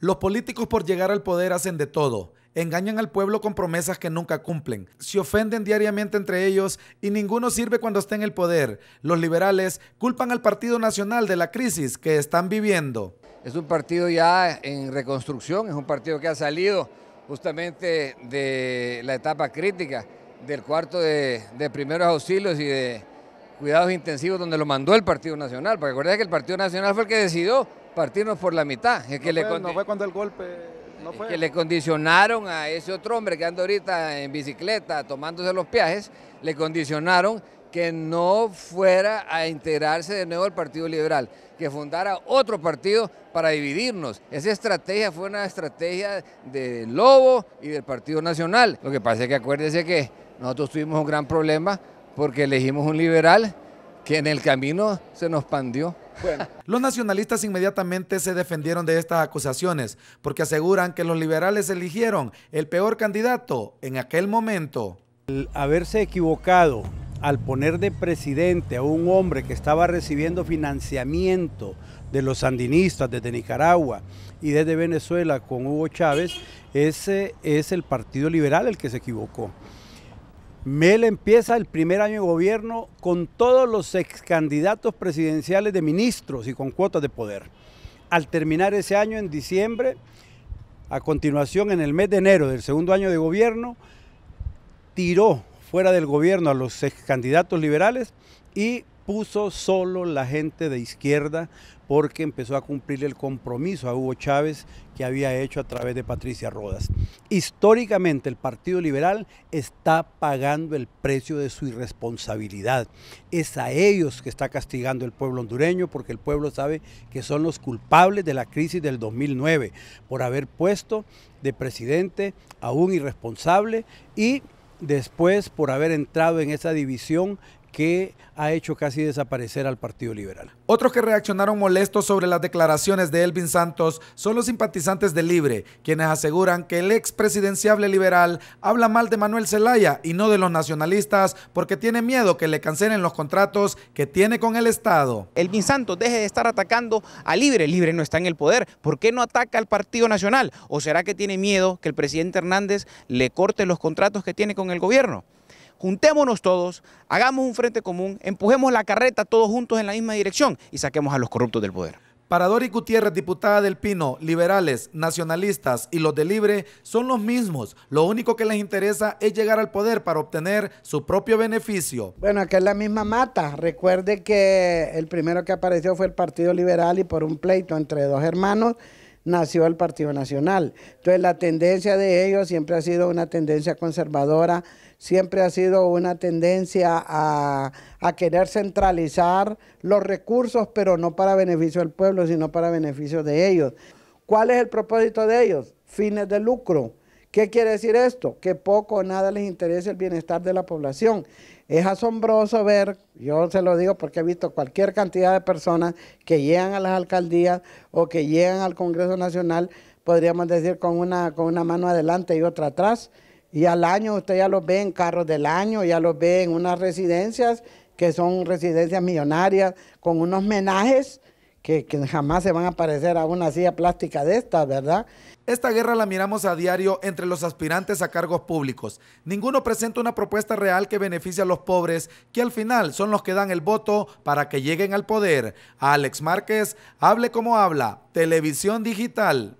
Los políticos por llegar al poder hacen de todo. Engañan al pueblo con promesas que nunca cumplen. Se ofenden diariamente entre ellos y ninguno sirve cuando está en el poder. Los liberales culpan al Partido Nacional de la crisis que están viviendo. Es un partido ya en reconstrucción, es un partido que ha salido justamente de la etapa crítica del cuarto de, primeros auxilios y de cuidados intensivos donde lo mandó el Partido Nacional. Porque acuérdense que el Partido Nacional fue el que decidió partirnos por la mitad. que le cuando el golpe... que le condicionaron a ese otro hombre que anda ahorita en bicicleta tomándose los viajes, le condicionaron que no fuera a integrarse de nuevo al Partido Liberal, que fundara otro partido para dividirnos. Esa estrategia fue una estrategia de Lobo y del Partido Nacional. Lo que pasa es que acuérdense que nosotros tuvimos un gran problema porque elegimos un liberal que en el camino se nos pandió. Los nacionalistas inmediatamente se defendieron de estas acusaciones porque aseguran que los liberales eligieron el peor candidato en aquel momento. haberse equivocado al poner de presidente a un hombre que estaba recibiendo financiamiento de los sandinistas desde Nicaragua y desde Venezuela con Hugo Chávez, ese es el Partido Liberal el que se equivocó. Mel empieza el primer año de gobierno con todos los ex candidatos presidenciales de ministros y con cuotas de poder. Al terminar ese año en diciembre, a continuación en el mes de enero del segundo año de gobierno, tiró fuera del gobierno a los ex candidatos liberales y puso solo la gente de izquierda porque empezó a cumplir el compromiso a Hugo Chávez que había hecho a través de Patricia Rodas. Históricamente el Partido Liberal está pagando el precio de su irresponsabilidad. Es a ellos que está castigando el pueblo hondureño porque el pueblo sabe que son los culpables de la crisis del 2009 por haber puesto de presidente a un irresponsable y después por haber entrado en esa división que ha hecho casi desaparecer al Partido Liberal. Otros que reaccionaron molestos sobre las declaraciones de Elvin Santos son los simpatizantes de Libre, quienes aseguran que el expresidenciable liberal habla mal de Manuel Zelaya y no de los nacionalistas porque tiene miedo que le cancelen los contratos que tiene con el Estado. Elvin Santos deje de estar atacando a Libre, Libre no está en el poder, ¿por qué no ataca al Partido Nacional? ¿O será que tiene miedo que el presidente Hernández le corte los contratos que tiene con el gobierno? juntémonos todos, hagamos un frente común, empujemos la carreta todos juntos en la misma dirección y saquemos a los corruptos del poder. Para Dori Gutiérrez, diputada del Pino, liberales, nacionalistas y los de Libre son los mismos. Lo único que les interesa es llegar al poder para obtener su propio beneficio. Bueno, que es la misma mata. Recuerde que el primero que apareció fue el Partido Liberal y por un pleito entre dos hermanos nació el Partido Nacional. Entonces la tendencia de ellos siempre ha sido una tendencia conservadora, siempre ha sido una tendencia a, a querer centralizar los recursos, pero no para beneficio del pueblo, sino para beneficio de ellos. ¿Cuál es el propósito de ellos? Fines de lucro. ¿Qué quiere decir esto? Que poco o nada les interesa el bienestar de la población. Es asombroso ver, yo se lo digo porque he visto cualquier cantidad de personas que llegan a las alcaldías o que llegan al Congreso Nacional, podríamos decir, con una, con una mano adelante y otra atrás. Y al año usted ya los ve en carros del año, ya los ve en unas residencias que son residencias millonarias, con unos menajes que, jamás se van a parecer a una silla plástica de esta ¿verdad? Esta guerra la miramos a diario entre los aspirantes a cargos públicos. Ninguno presenta una propuesta real que beneficie a los pobres, que al final son los que dan el voto para que lleguen al poder. Alex Márquez, hable como habla, televisión digital.